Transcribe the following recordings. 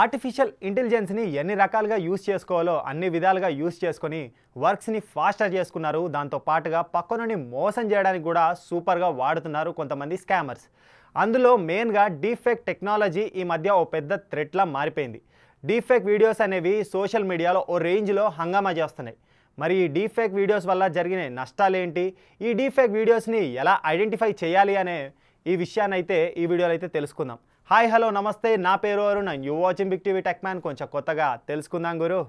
artificial ఇంటెలిజెన్స్ని ఎన్ని రకాలుగా use చేసుకోవాలో అన్ని విధాలుగా యూస్ చేసుకొని వర్క్స్ని ఫాస్టర్ చేసుకున్నారు దాంతో పాటుగా పక్కనుండి మోసం చేయడానికి కూడా సూపర్గా వాడుతున్నారు కొంతమంది స్కామర్స్ అందులో మెయిన్గా డీఫెక్ట్ టెక్నాలజీ ఈ మధ్య ఓ పెద్ద థ్రెట్లా మారిపోయింది డీఫెక్ వీడియోస్ అనేవి సోషల్ మీడియాలో ఓ రేంజ్లో హంగామా చేస్తున్నాయి మరి ఈ డీఫెక్ట్ వీడియోస్ వల్ల జరిగిన నష్టాలేంటి ఈ డీఫెక్ట్ వీడియోస్ని ఎలా ఐడెంటిఫై చేయాలి అనే ఈ విషయాన్ని అయితే ఈ వీడియోలో అయితే తెలుసుకుందాం హాయ్ హలో నమస్తే నా పేరు Arun you watching Big TV tech man కొంచెం కొత్తగా తెలుసుకుందాం గురు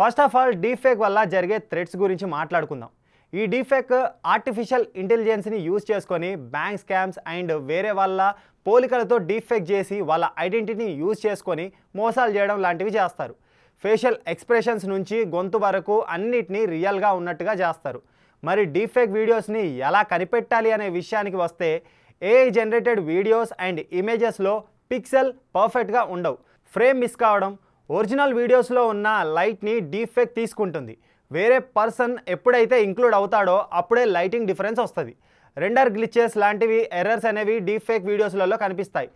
ఫస్ట్ ఆఫ్ ఆల్ డీఫేక్ వల్ల జరిగే థ్రెడ్స్ గురించి మాట్లాడుకుందాం ఈ డీఫెక్ ఆర్టిఫిషియల్ ఇంటెలిజెన్స్ని యూజ్ చేసుకొని బ్యాంక్ స్కామ్స్ అండ్ వేరే వాళ్ళ పోలికలతో డీఫెక్ చేసి వాళ్ళ ఐడెంటిటీని యూజ్ చేసుకొని మోసాలు చేయడం లాంటివి చేస్తారు ఫేషియల్ ఎక్స్ప్రెషన్స్ నుంచి గొంతు వరకు అన్నిటినీ రియల్గా ఉన్నట్టుగా చేస్తారు మరి డీఫేక్ వీడియోస్ని ఎలా కనిపెట్టాలి అనే విషయానికి వస్తే ఏ జనరేటెడ్ వీడియోస్ అండ్ ఇమేజెస్లో పిక్సెల్ పర్ఫెక్ట్గా ఉండవు ఫ్రేమ్ మిస్ కావడం ఒరిజినల్ వీడియోస్లో ఉన్న లైట్ని డీఫెక్ తీసుకుంటుంది వేరే పర్సన్ ఎప్పుడైతే ఇంక్లూడ్ అవుతాడో అప్పుడే లైటింగ్ డిఫరెన్స్ వస్తుంది రెండర్ గ్లిచెస్ లాంటివి ఎర్రర్స్ అనేవి డీఫేక్ వీడియోస్లలో కనిపిస్తాయి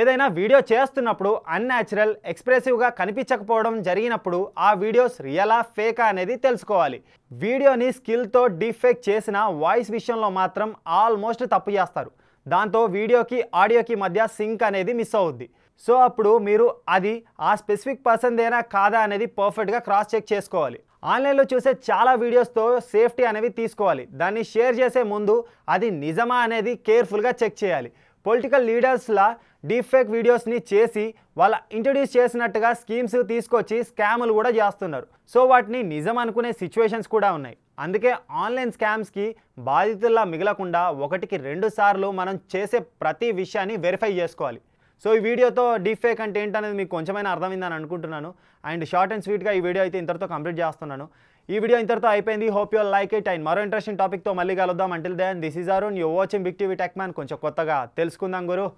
ఏదైనా వీడియో చేస్తున్నప్పుడు అన్యాచురల్ ఎక్స్ప్రెసివ్గా కనిపించకపోవడం జరిగినప్పుడు ఆ వీడియోస్ రియలా ఫేకా అనేది తెలుసుకోవాలి వీడియోని స్కిల్తో డిఫెక్ట్ చేసిన వాయిస్ విషయంలో మాత్రం ఆల్మోస్ట్ తప్పు చేస్తారు దాంతో వీడియోకి ఆడియోకి మధ్య సింక్ అనేది మిస్ అవుద్ది సో అప్పుడు మీరు అది ఆ స్పెసిఫిక్ పర్సన్దేనా కాదా అనేది పర్ఫెక్ట్గా క్రాస్ చెక్ చేసుకోవాలి ఆన్లైన్లో చూసే చాలా వీడియోస్తో సేఫ్టీ అనేవి తీసుకోవాలి దాన్ని షేర్ చేసే ముందు అది నిజమా అనేది కేర్ఫుల్గా చెక్ చేయాలి పొలిటికల్ లీడర్స్లా డీప్ ఫేక్ వీడియోస్ని చేసి వాళ్ళ ఇంట్రడ్యూస్ చేసినట్టుగా స్కీమ్స్ తీసుకొచ్చి స్కాములు కూడా చేస్తున్నారు సో వాటిని నిజం అనుకునే సిచ్యువేషన్స్ కూడా ఉన్నాయి అందుకే ఆన్లైన్ స్కామ్స్కి బాధితుల్లా మిగలకుండా ఒకటికి రెండు సార్లు మనం చేసే ప్రతి విషయాన్ని వెరిఫై చేసుకోవాలి సో ఈ వీడియోతో డీప్ ఫేక్ అంటే ఏంటనేది మీకు కొంచెమైనా అర్థమైందని అనుకుంటున్నాను అండ్ షార్ట్ అండ్ స్వీట్గా ఈ వీడియో అయితే ఇంతటితో కంప్లీట్ చేస్తున్నాను ఈ వీడియో ఇంతటితో అయిపోయింది hope you like it and మరో ఇంట్రెస్టింగ్ టాపిక్తో మళ్ళీ కలుద్దాం అంటే then this is Arun you watching Big TV tech కొంచెం కొత్తగా తెలుసుకుందాం గురు